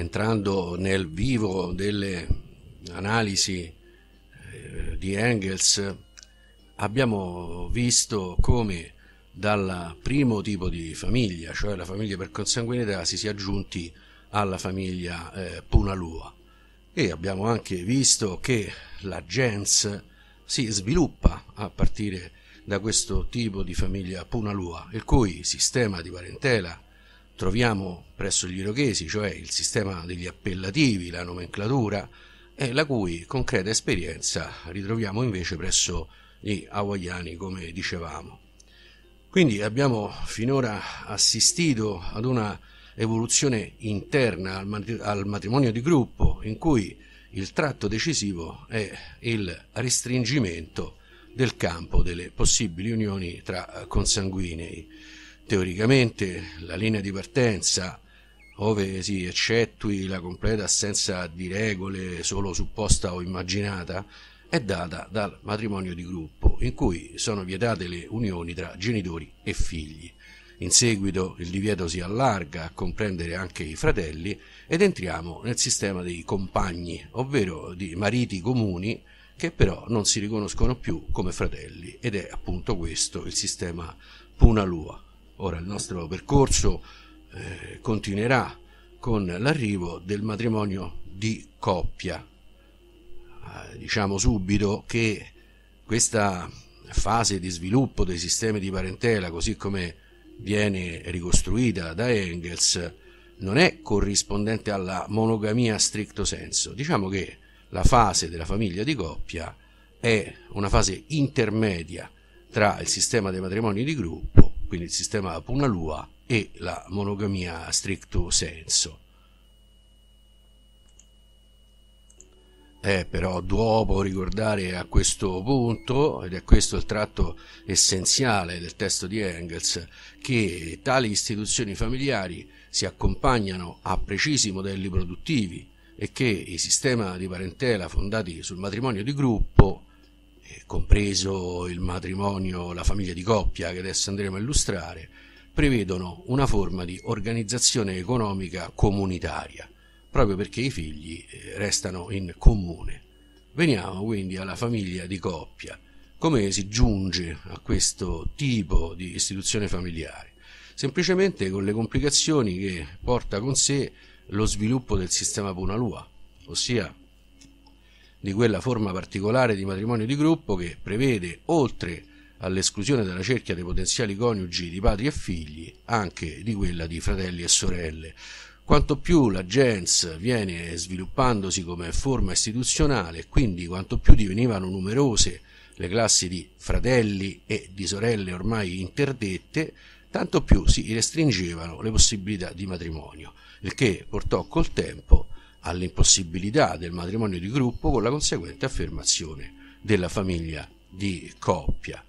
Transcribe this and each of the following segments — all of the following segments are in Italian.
entrando nel vivo delle analisi eh, di Engels, abbiamo visto come dal primo tipo di famiglia, cioè la famiglia per consanguinità, si sia giunti alla famiglia eh, Punalua e abbiamo anche visto che la gens si sviluppa a partire da questo tipo di famiglia Punalua, il cui sistema di parentela troviamo presso gli irochesi, cioè il sistema degli appellativi, la nomenclatura, e eh, la cui concreta esperienza ritroviamo invece presso gli hawaiani, come dicevamo. Quindi abbiamo finora assistito ad una evoluzione interna al matrimonio di gruppo in cui il tratto decisivo è il restringimento del campo delle possibili unioni tra consanguinei teoricamente la linea di partenza, ove si eccettui la completa assenza di regole solo supposta o immaginata, è data dal matrimonio di gruppo, in cui sono vietate le unioni tra genitori e figli. In seguito il divieto si allarga a comprendere anche i fratelli ed entriamo nel sistema dei compagni, ovvero di mariti comuni che però non si riconoscono più come fratelli ed è appunto questo il sistema Punalua. Ora il nostro percorso eh, continuerà con l'arrivo del matrimonio di coppia. Eh, diciamo subito che questa fase di sviluppo dei sistemi di parentela, così come viene ricostruita da Engels, non è corrispondente alla monogamia a stricto senso. Diciamo che la fase della famiglia di coppia è una fase intermedia tra il sistema dei matrimoni di gruppo quindi il sistema Punalua, e la monogamia stricto senso. Eh, però dopo ricordare a questo punto, ed è questo il tratto essenziale del testo di Engels, che tali istituzioni familiari si accompagnano a precisi modelli produttivi e che i sistemi di parentela fondati sul matrimonio di gruppo compreso il matrimonio, la famiglia di coppia che adesso andremo a illustrare, prevedono una forma di organizzazione economica comunitaria, proprio perché i figli eh, restano in comune. Veniamo quindi alla famiglia di coppia. Come si giunge a questo tipo di istituzione familiare? Semplicemente con le complicazioni che porta con sé lo sviluppo del sistema Punalua, ossia di quella forma particolare di matrimonio di gruppo che prevede, oltre all'esclusione dalla cerchia dei potenziali coniugi di padri e figli, anche di quella di fratelli e sorelle. Quanto più la gens viene sviluppandosi come forma istituzionale, quindi quanto più divenivano numerose le classi di fratelli e di sorelle ormai interdette, tanto più si restringevano le possibilità di matrimonio, il che portò col tempo all'impossibilità del matrimonio di gruppo con la conseguente affermazione della famiglia di coppia.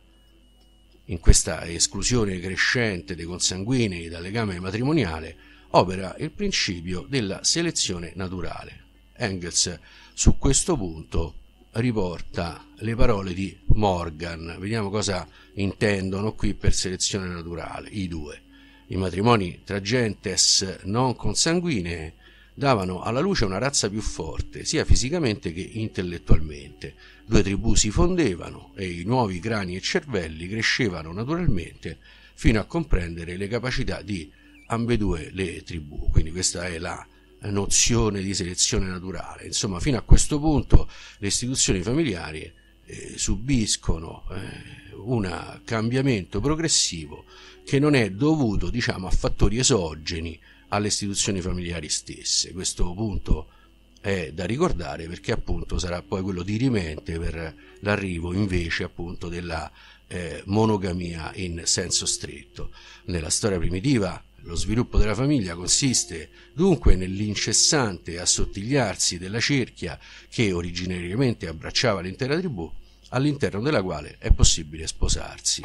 In questa esclusione crescente dei consanguinei dal legame matrimoniale opera il principio della selezione naturale. Engels su questo punto riporta le parole di Morgan. Vediamo cosa intendono qui per selezione naturale i due. I matrimoni tra gentes non consanguinee davano alla luce una razza più forte, sia fisicamente che intellettualmente. Due tribù si fondevano e i nuovi crani e cervelli crescevano naturalmente fino a comprendere le capacità di ambedue le tribù. Quindi questa è la nozione di selezione naturale. Insomma, fino a questo punto le istituzioni familiari eh, subiscono eh, un cambiamento progressivo che non è dovuto diciamo, a fattori esogeni alle istituzioni familiari stesse. Questo punto è da ricordare perché appunto sarà poi quello di rimente per l'arrivo invece appunto della eh, monogamia in senso stretto. Nella storia primitiva lo sviluppo della famiglia consiste dunque nell'incessante assottigliarsi della cerchia che originariamente abbracciava l'intera tribù, all'interno della quale è possibile sposarsi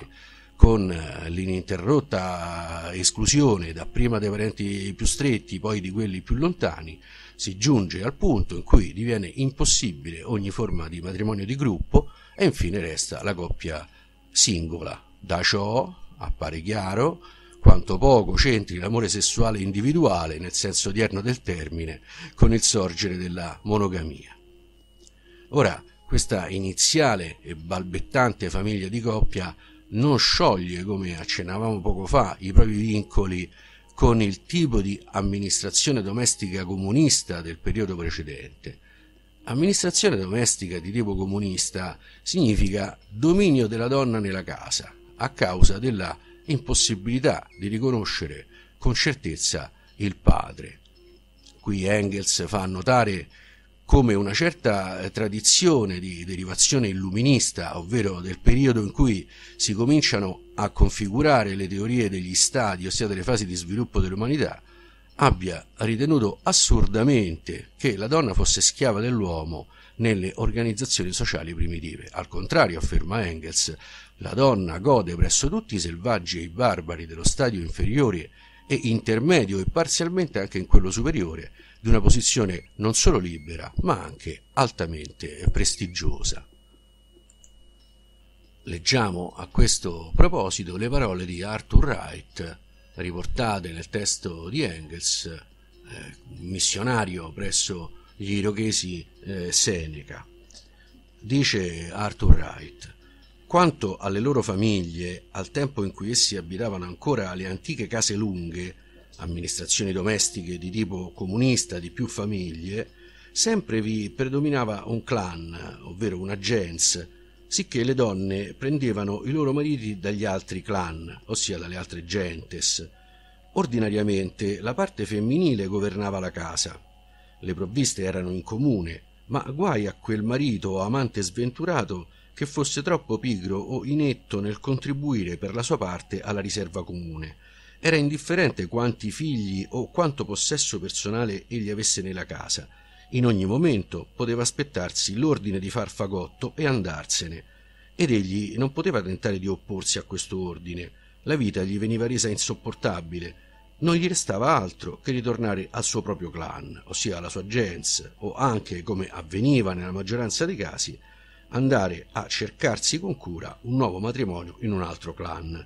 con eh, l'ininterrotta esclusione dapprima dei parenti più stretti, poi di quelli più lontani, si giunge al punto in cui diviene impossibile ogni forma di matrimonio di gruppo e infine resta la coppia singola. Da ciò appare chiaro quanto poco c'entri l'amore sessuale individuale, nel senso odierno del termine, con il sorgere della monogamia. Ora, questa iniziale e balbettante famiglia di coppia non scioglie, come accennavamo poco fa, i propri vincoli con il tipo di amministrazione domestica comunista del periodo precedente. Amministrazione domestica di tipo comunista significa dominio della donna nella casa, a causa della impossibilità di riconoscere con certezza il padre. Qui Engels fa notare come una certa eh, tradizione di derivazione illuminista, ovvero del periodo in cui si cominciano a configurare le teorie degli stadi, ossia delle fasi di sviluppo dell'umanità, abbia ritenuto assurdamente che la donna fosse schiava dell'uomo nelle organizzazioni sociali primitive. Al contrario, afferma Engels, la donna gode presso tutti i selvaggi e i barbari dello stadio inferiore e intermedio e parzialmente anche in quello superiore di una posizione non solo libera, ma anche altamente prestigiosa. Leggiamo a questo proposito le parole di Arthur Wright, riportate nel testo di Engels, eh, missionario presso gli irochesi eh, Seneca. Dice Arthur Wright, quanto alle loro famiglie, al tempo in cui essi abitavano ancora le antiche case lunghe, amministrazioni domestiche di tipo comunista di più famiglie, sempre vi predominava un clan, ovvero una gens, sicché le donne prendevano i loro mariti dagli altri clan, ossia dalle altre gentes. Ordinariamente la parte femminile governava la casa. Le provviste erano in comune, ma guai a quel marito o amante sventurato che fosse troppo pigro o inetto nel contribuire per la sua parte alla riserva comune, era indifferente quanti figli o quanto possesso personale egli avesse nella casa. In ogni momento poteva aspettarsi l'ordine di far fagotto e andarsene. Ed egli non poteva tentare di opporsi a questo ordine. La vita gli veniva resa insopportabile. Non gli restava altro che ritornare al suo proprio clan, ossia alla sua gens, o anche, come avveniva nella maggioranza dei casi, andare a cercarsi con cura un nuovo matrimonio in un altro clan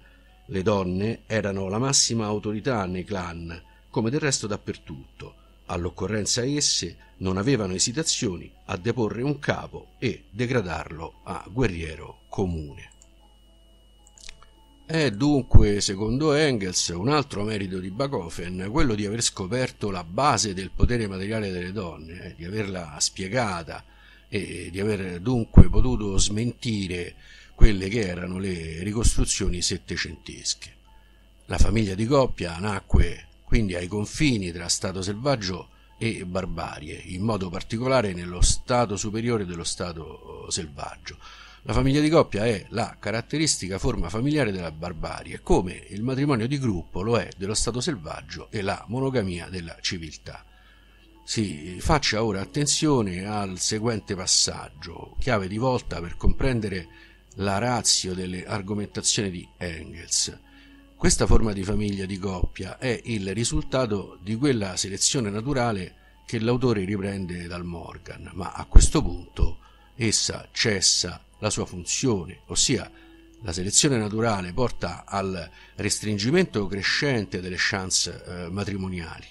le donne erano la massima autorità nei clan, come del resto dappertutto. All'occorrenza esse non avevano esitazioni a deporre un capo e degradarlo a guerriero comune. È dunque, secondo Engels, un altro merito di Bakofen, quello di aver scoperto la base del potere materiale delle donne, eh, di averla spiegata e di aver dunque potuto smentire quelle che erano le ricostruzioni settecentesche. La famiglia di coppia nacque quindi ai confini tra Stato selvaggio e barbarie, in modo particolare nello Stato superiore dello Stato eh, selvaggio. La famiglia di coppia è la caratteristica forma familiare della barbarie, come il matrimonio di gruppo lo è dello Stato selvaggio e la monogamia della civiltà. Si faccia ora attenzione al seguente passaggio, chiave di volta per comprendere la razio delle argomentazioni di Engels. Questa forma di famiglia di coppia è il risultato di quella selezione naturale che l'autore riprende dal Morgan, ma a questo punto essa cessa la sua funzione, ossia la selezione naturale porta al restringimento crescente delle chance eh, matrimoniali,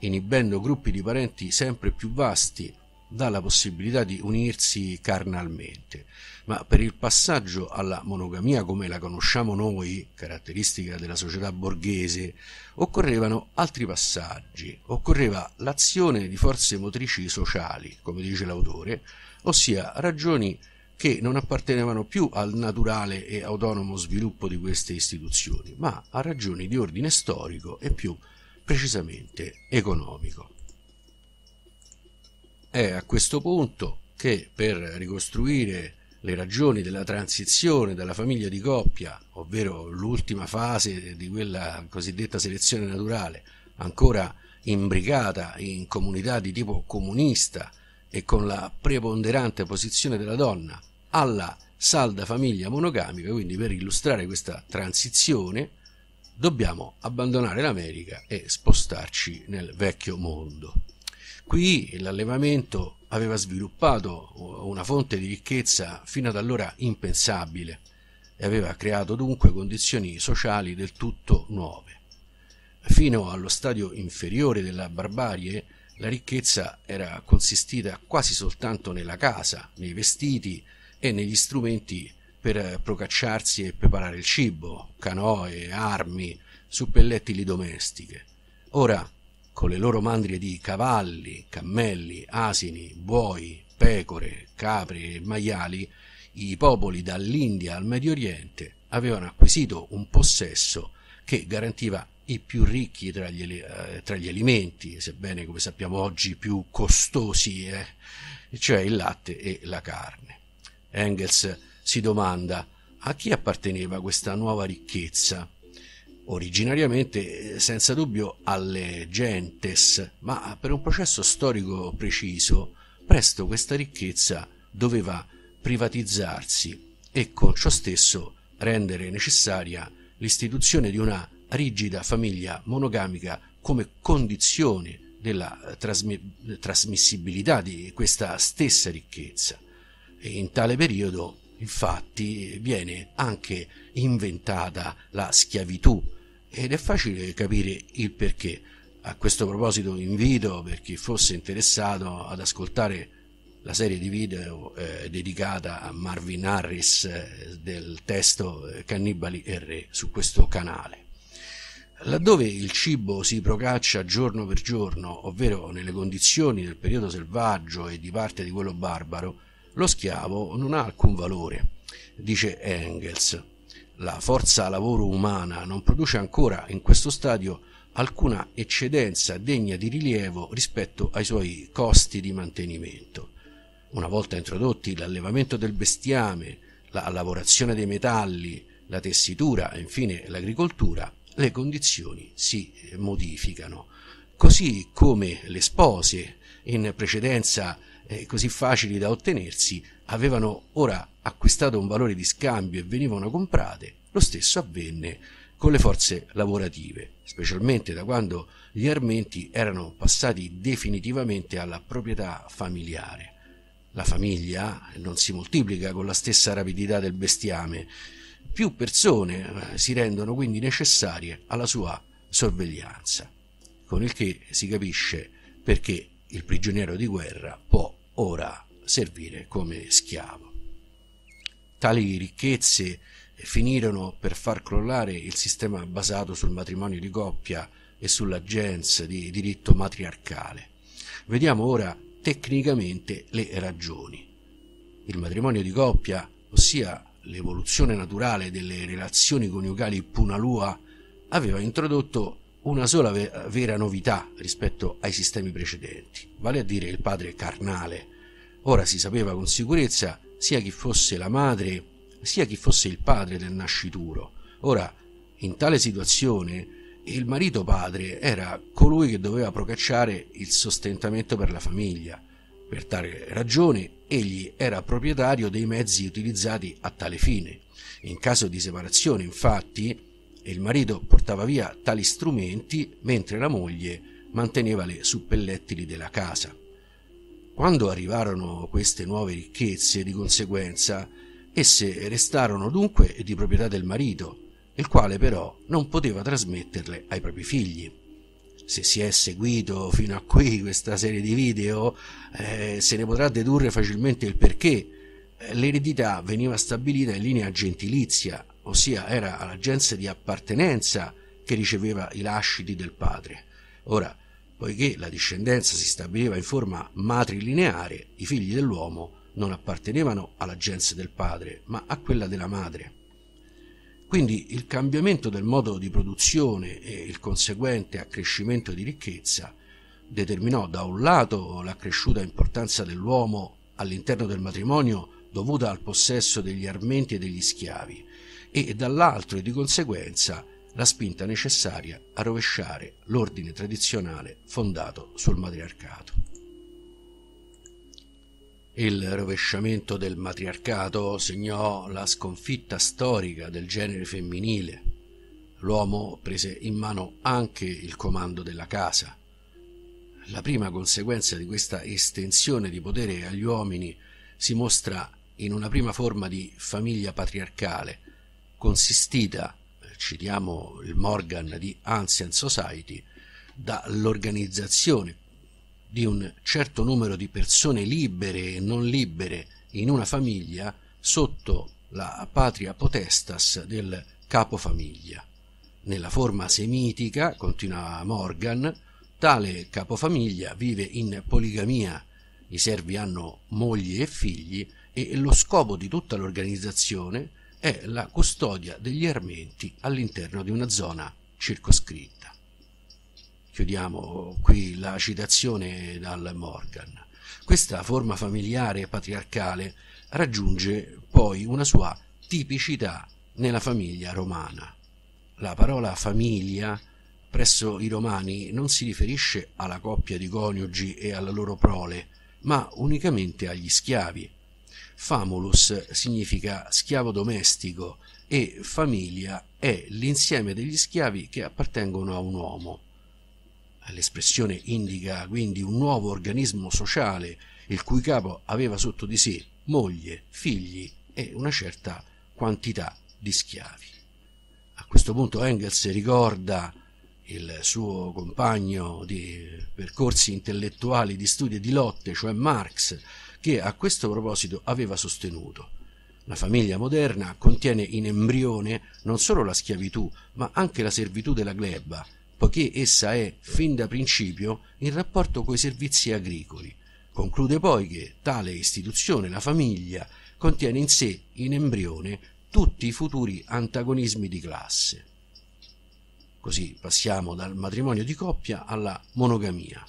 inibendo gruppi di parenti sempre più vasti dalla possibilità di unirsi carnalmente ma per il passaggio alla monogamia come la conosciamo noi, caratteristica della società borghese, occorrevano altri passaggi, occorreva l'azione di forze motrici sociali, come dice l'autore, ossia ragioni che non appartenevano più al naturale e autonomo sviluppo di queste istituzioni, ma a ragioni di ordine storico e più precisamente economico. È a questo punto che per ricostruire le ragioni della transizione dalla famiglia di coppia, ovvero l'ultima fase di quella cosiddetta selezione naturale, ancora imbricata in comunità di tipo comunista e con la preponderante posizione della donna, alla salda famiglia monogamica, quindi per illustrare questa transizione dobbiamo abbandonare l'America e spostarci nel vecchio mondo. Qui l'allevamento aveva sviluppato una fonte di ricchezza fino ad allora impensabile e aveva creato dunque condizioni sociali del tutto nuove. Fino allo stadio inferiore della barbarie la ricchezza era consistita quasi soltanto nella casa, nei vestiti e negli strumenti per procacciarsi e preparare il cibo, canoe, armi, suppellettili domestiche. Ora con le loro mandrie di cavalli, cammelli, asini, buoi, pecore, capre e maiali, i popoli dall'India al Medio Oriente avevano acquisito un possesso che garantiva i più ricchi tra gli, eh, tra gli alimenti, sebbene come sappiamo oggi più costosi, eh, cioè il latte e la carne. Engels si domanda a chi apparteneva questa nuova ricchezza originariamente eh, senza dubbio alle gentes, ma per un processo storico preciso, presto questa ricchezza doveva privatizzarsi e con ciò stesso rendere necessaria l'istituzione di una rigida famiglia monogamica come condizione della eh, trasmi- trasmissibilità di questa stessa ricchezza. E in tale periodo, infatti, viene anche inventata la schiavitù ed è facile capire il perché. A questo proposito invito per chi fosse interessato ad ascoltare la serie di video eh, dedicata a Marvin Harris eh, del testo eh, Cannibali e Re su questo canale. Laddove il cibo si procaccia giorno per giorno, ovvero nelle condizioni del periodo selvaggio e di parte di quello barbaro, lo schiavo non ha alcun valore, dice Engels la forza lavoro umana non produce ancora in questo stadio alcuna eccedenza degna di rilievo rispetto ai suoi costi di mantenimento. Una volta introdotti l'allevamento del bestiame, la lavorazione dei metalli, la tessitura e infine l'agricoltura, le condizioni si modificano. Così come le spose, in precedenza eh, così facili da ottenersi, avevano ora acquistato un valore di scambio e venivano comprate, lo stesso avvenne con le forze lavorative, specialmente da quando gli armenti erano passati definitivamente alla proprietà familiare. La famiglia non si moltiplica con la stessa rapidità del bestiame, più persone eh, si rendono quindi necessarie alla sua sorveglianza, con il che si capisce perché il prigioniero di guerra può ora servire come schiavo. Tali ricchezze eh, finirono per far crollare il sistema basato sul matrimonio di coppia e sulla gens di diritto matriarcale. Vediamo ora tecnicamente le ragioni. Il matrimonio di coppia, ossia l'evoluzione naturale delle relazioni coniugali punalua, aveva introdotto una sola vera novità rispetto ai sistemi precedenti, vale a dire il padre carnale. Ora si sapeva con sicurezza sia chi fosse la madre, sia chi fosse il padre del nascituro. Ora, in tale situazione, il marito padre era colui che doveva procacciare il sostentamento per la famiglia. Per tale ragione egli era proprietario dei mezzi utilizzati a tale fine. In caso di separazione, infatti, il marito portava via tali strumenti mentre la moglie manteneva le suppellettili della casa. Quando arrivarono queste nuove ricchezze, di conseguenza, esse restarono dunque di proprietà del marito, il quale però non poteva trasmetterle ai propri figli. Se si è seguito fino a qui questa serie di video, eh, se ne potrà dedurre facilmente il perché. L'eredità veniva stabilita in linea gentilizia, ossia era all'agenzia di appartenenza che riceveva i lasciti del padre. Ora, Poiché la discendenza si stabiliva in forma matrilineare, i figli dell'uomo non appartenevano alla gens del padre, ma a quella della madre. Quindi il cambiamento del modo di produzione e il conseguente accrescimento di ricchezza determinò da un lato l'accresciuta importanza dell'uomo all'interno del matrimonio dovuta al possesso degli armenti e degli schiavi e dall'altro e di conseguenza la spinta necessaria a rovesciare l'ordine tradizionale fondato sul matriarcato. Il rovesciamento del matriarcato segnò la sconfitta storica del genere femminile. L'uomo prese in mano anche il comando della casa. La prima conseguenza di questa estensione di potere agli uomini si mostra in una prima forma di famiglia patriarcale, consistita citiamo il Morgan di Ancient Society, dall'organizzazione di un certo numero di persone libere e non libere in una famiglia sotto la patria potestas del capofamiglia. Nella forma semitica, continua Morgan, tale capofamiglia vive in poligamia, i servi hanno moglie e figli e lo scopo di tutta l'organizzazione è è la custodia degli armenti all'interno di una zona circoscritta. Chiudiamo qui la citazione dal Morgan. Questa forma familiare e patriarcale raggiunge poi una sua tipicità nella famiglia romana. La parola famiglia presso i romani non si riferisce alla coppia di coniugi e alla loro prole, ma unicamente agli schiavi, Famulus significa schiavo domestico e famiglia è l'insieme degli schiavi che appartengono a un uomo. L'espressione indica quindi un nuovo organismo sociale il cui capo aveva sotto di sé moglie, figli e una certa quantità di schiavi. A questo punto Engels ricorda il suo compagno di percorsi intellettuali, di studi e di lotte, cioè Marx, che a questo proposito aveva sostenuto. La famiglia moderna contiene in embrione non solo la schiavitù, ma anche la servitù della gleba, poiché essa è, fin da principio, in rapporto coi servizi agricoli. Conclude poi che tale istituzione, la famiglia, contiene in sé, in embrione, tutti i futuri antagonismi di classe. Così passiamo dal matrimonio di coppia alla monogamia.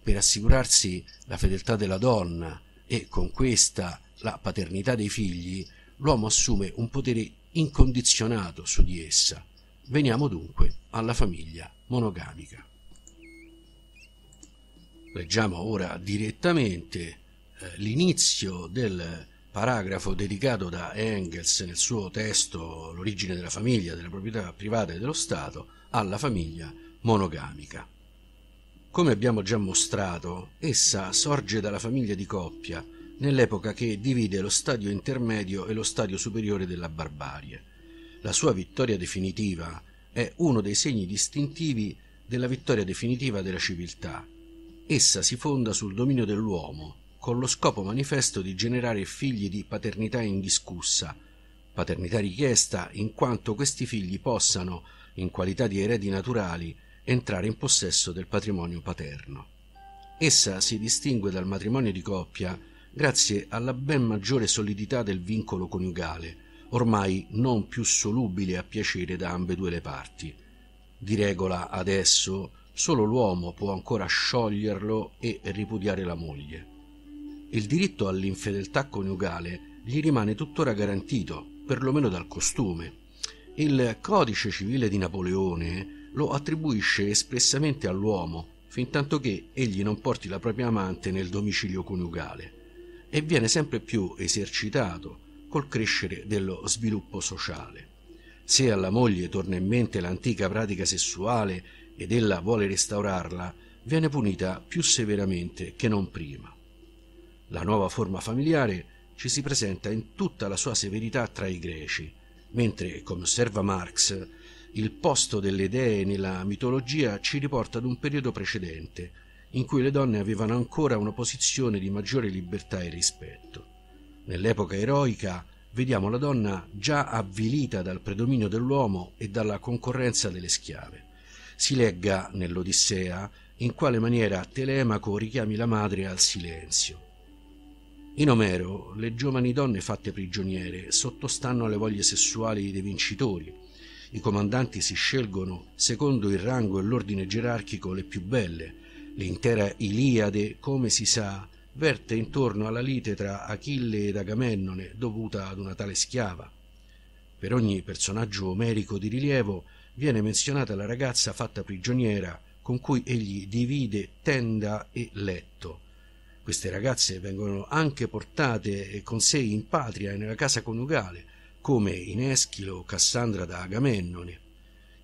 Per assicurarsi la fedeltà della donna e con questa la paternità dei figli, l'uomo assume un potere incondizionato su di essa. Veniamo dunque alla famiglia monogamica. Leggiamo ora direttamente eh, l'inizio del paragrafo dedicato da Engels nel suo testo L'origine della famiglia, della proprietà privata e dello Stato alla famiglia monogamica. Come abbiamo già mostrato, essa sorge dalla famiglia di coppia, nell'epoca che divide lo stadio intermedio e lo stadio superiore della barbarie. La sua vittoria definitiva è uno dei segni distintivi della vittoria definitiva della civiltà. Essa si fonda sul dominio dell'uomo, con lo scopo manifesto di generare figli di paternità indiscussa, paternità richiesta in quanto questi figli possano, in qualità di eredi naturali, entrare in possesso del patrimonio paterno. Essa si distingue dal matrimonio di coppia grazie alla ben maggiore solidità del vincolo coniugale, ormai non più solubile a piacere da ambedue le parti. Di regola adesso solo l'uomo può ancora scioglierlo e ripudiare la moglie. Il diritto all'infedeltà coniugale gli rimane tuttora garantito, perlomeno dal costume. Il codice civile di Napoleone lo attribuisce espressamente all'uomo, fin tanto che egli non porti la propria amante nel domicilio coniugale, e viene sempre più esercitato col crescere dello sviluppo sociale. Se alla moglie torna in mente l'antica pratica sessuale ed ella vuole restaurarla, viene punita più severamente che non prima. La nuova forma familiare ci si presenta in tutta la sua severità tra i greci, mentre, come osserva Marx, il posto delle dee nella mitologia ci riporta ad un periodo precedente, in cui le donne avevano ancora una posizione di maggiore libertà e rispetto. Nell'epoca eroica vediamo la donna già avvilita dal predominio dell'uomo e dalla concorrenza delle schiave. Si legga nell'Odissea in quale maniera Telemaco richiami la madre al silenzio. In Omero le giovani donne fatte prigioniere sottostanno alle voglie sessuali dei vincitori, i comandanti si scelgono secondo il rango e l'ordine gerarchico le più belle. L'intera Iliade, come si sa, verte intorno alla lite tra Achille ed Agamennone dovuta ad una tale schiava. Per ogni personaggio omerico di rilievo viene menzionata la ragazza fatta prigioniera con cui egli divide tenda e letto. Queste ragazze vengono anche portate con sé in patria e nella casa coniugale, come in Eschilo Cassandra da Agamennone.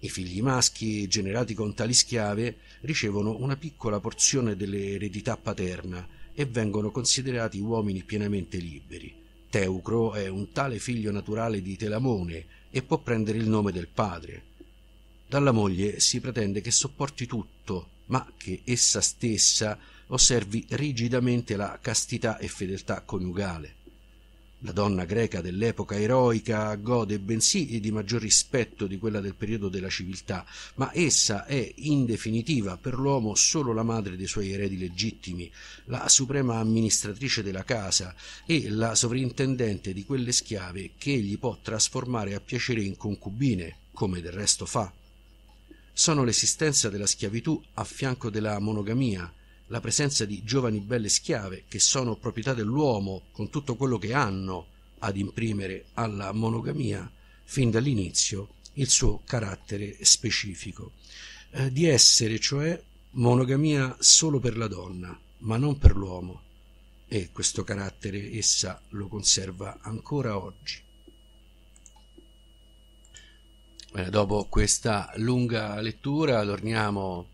I figli maschi generati con tali schiave ricevono una piccola porzione dell'eredità paterna e vengono considerati uomini pienamente liberi. Teucro è un tale figlio naturale di Telamone e può prendere il nome del padre. Dalla moglie si pretende che sopporti tutto, ma che essa stessa osservi rigidamente la castità e fedeltà coniugale. La donna greca dell'epoca eroica gode bensì di maggior rispetto di quella del periodo della civiltà, ma essa è in definitiva per l'uomo solo la madre dei suoi eredi legittimi, la suprema amministratrice della casa e la sovrintendente di quelle schiave che egli può trasformare a piacere in concubine, come del resto fa. Sono l'esistenza della schiavitù a fianco della monogamia, la presenza di giovani belle schiave che sono proprietà dell'uomo con tutto quello che hanno ad imprimere alla monogamia fin dall'inizio il suo carattere specifico, eh, di essere cioè monogamia solo per la donna, ma non per l'uomo, e questo carattere essa lo conserva ancora oggi. Bene, dopo questa lunga lettura torniamo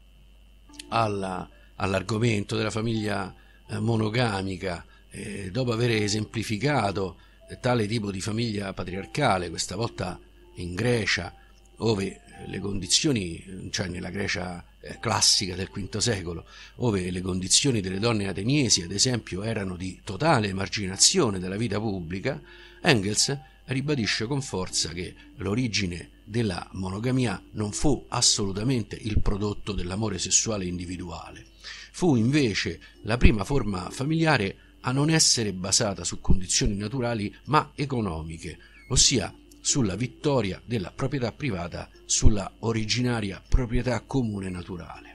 alla all'argomento della famiglia eh, monogamica, eh, dopo aver esemplificato eh, tale tipo di famiglia patriarcale, questa volta in Grecia, dove le condizioni, cioè nella Grecia eh, classica del V secolo, dove le condizioni delle donne ateniesi, ad esempio, erano di totale emarginazione dalla vita pubblica, Engels ribadisce con forza che l'origine della monogamia non fu assolutamente il prodotto dell'amore sessuale individuale, fu invece la prima forma familiare a non essere basata su condizioni naturali ma economiche, ossia sulla vittoria della proprietà privata sulla originaria proprietà comune naturale.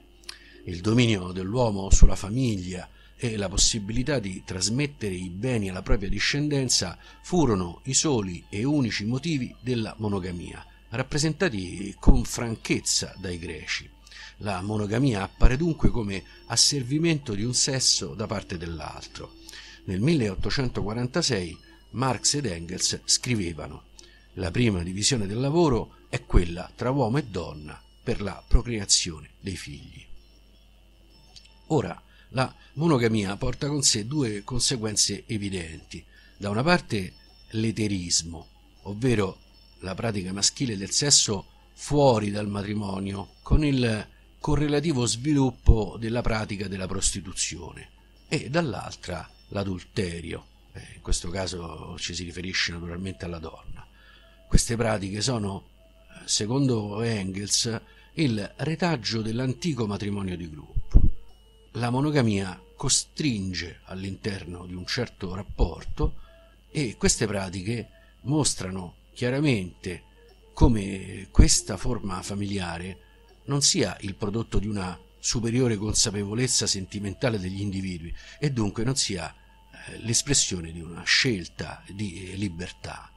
Il dominio dell'uomo sulla famiglia, e la possibilità di trasmettere i beni alla propria discendenza furono i soli e unici motivi della monogamia, rappresentati con franchezza dai greci. La monogamia appare dunque come asservimento di un sesso da parte dell'altro. Nel 1846 Marx ed Engels scrivevano La prima divisione del lavoro è quella tra uomo e donna per la procreazione dei figli. Ora, la monogamia porta con sé due conseguenze evidenti. Da una parte l'eterismo, ovvero la pratica maschile del sesso fuori dal matrimonio, con il correlativo sviluppo della pratica della prostituzione, e dall'altra l'adulterio, eh, in questo caso ci si riferisce naturalmente alla donna. Queste pratiche sono, secondo Engels, il retaggio dell'antico matrimonio di gruppo la monogamia costringe all'interno di un certo rapporto e queste pratiche mostrano chiaramente come questa forma familiare non sia il prodotto di una superiore consapevolezza sentimentale degli individui e dunque non sia eh, l'espressione di una scelta di libertà.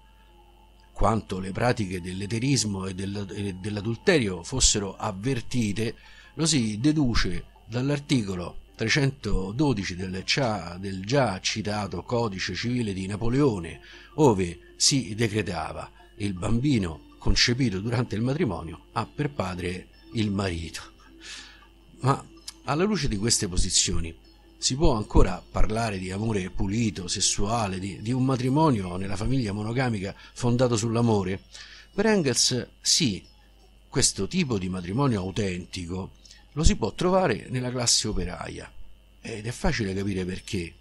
Quanto le pratiche dell'eterismo e dell'adulterio fossero avvertite, lo si deduce dall'articolo 312 del, cia, del già citato codice civile di Napoleone, ove si decretava il bambino concepito durante il matrimonio ha per padre il marito. Ma alla luce di queste posizioni si può ancora parlare di amore pulito, sessuale, di, di un matrimonio nella famiglia monogamica fondato sull'amore? Per Engels sì, questo tipo di matrimonio autentico lo si può trovare nella classe operaia ed è facile capire perché.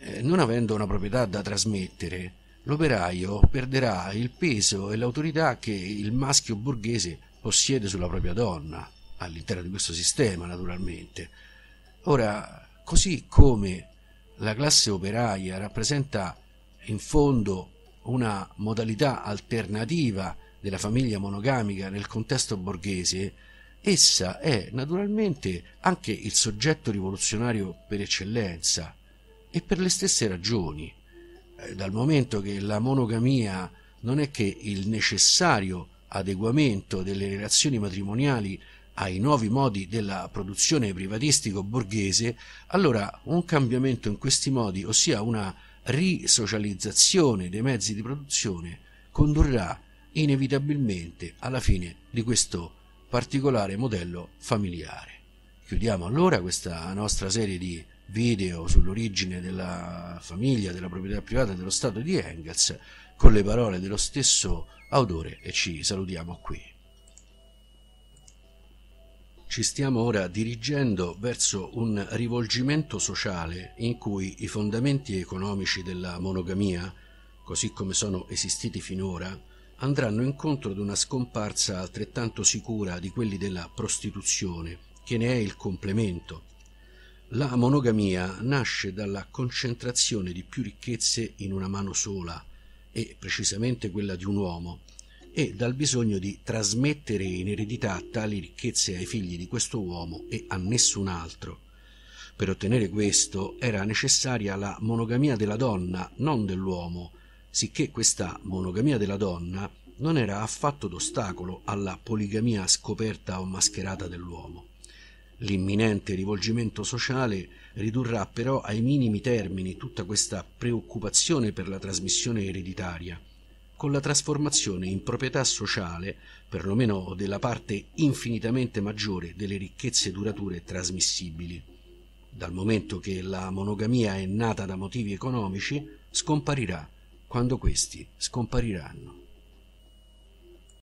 Eh, non avendo una proprietà da trasmettere, l'operaio perderà il peso e l'autorità che il maschio borghese possiede sulla propria donna, all'interno di questo sistema naturalmente. Ora, così come la classe operaia rappresenta in fondo una modalità alternativa della famiglia monogamica nel contesto borghese, Essa è naturalmente anche il soggetto rivoluzionario per eccellenza e per le stesse ragioni, eh, dal momento che la monogamia non è che il necessario adeguamento delle relazioni matrimoniali ai nuovi modi della produzione privatistico-borghese, allora un cambiamento in questi modi, ossia una risocializzazione dei mezzi di produzione, condurrà inevitabilmente alla fine di questo particolare modello familiare. Chiudiamo allora questa nostra serie di video sull'origine della famiglia, della proprietà privata e dello Stato di Engels con le parole dello stesso autore e ci salutiamo qui. Ci stiamo ora dirigendo verso un rivolgimento sociale in cui i fondamenti economici della monogamia, così come sono esistiti finora, andranno incontro ad una scomparsa altrettanto sicura di quelli della prostituzione, che ne è il complemento. La monogamia nasce dalla concentrazione di più ricchezze in una mano sola, e precisamente quella di un uomo, e dal bisogno di trasmettere in eredità tali ricchezze ai figli di questo uomo e a nessun altro. Per ottenere questo era necessaria la monogamia della donna, non dell'uomo, sicché questa monogamia della donna non era affatto d'ostacolo alla poligamia scoperta o mascherata dell'uomo. L'imminente rivolgimento sociale ridurrà però ai minimi termini tutta questa preoccupazione per la trasmissione ereditaria, con la trasformazione in proprietà sociale, perlomeno della parte infinitamente maggiore delle ricchezze durature trasmissibili. Dal momento che la monogamia è nata da motivi economici, scomparirà quando questi scompariranno.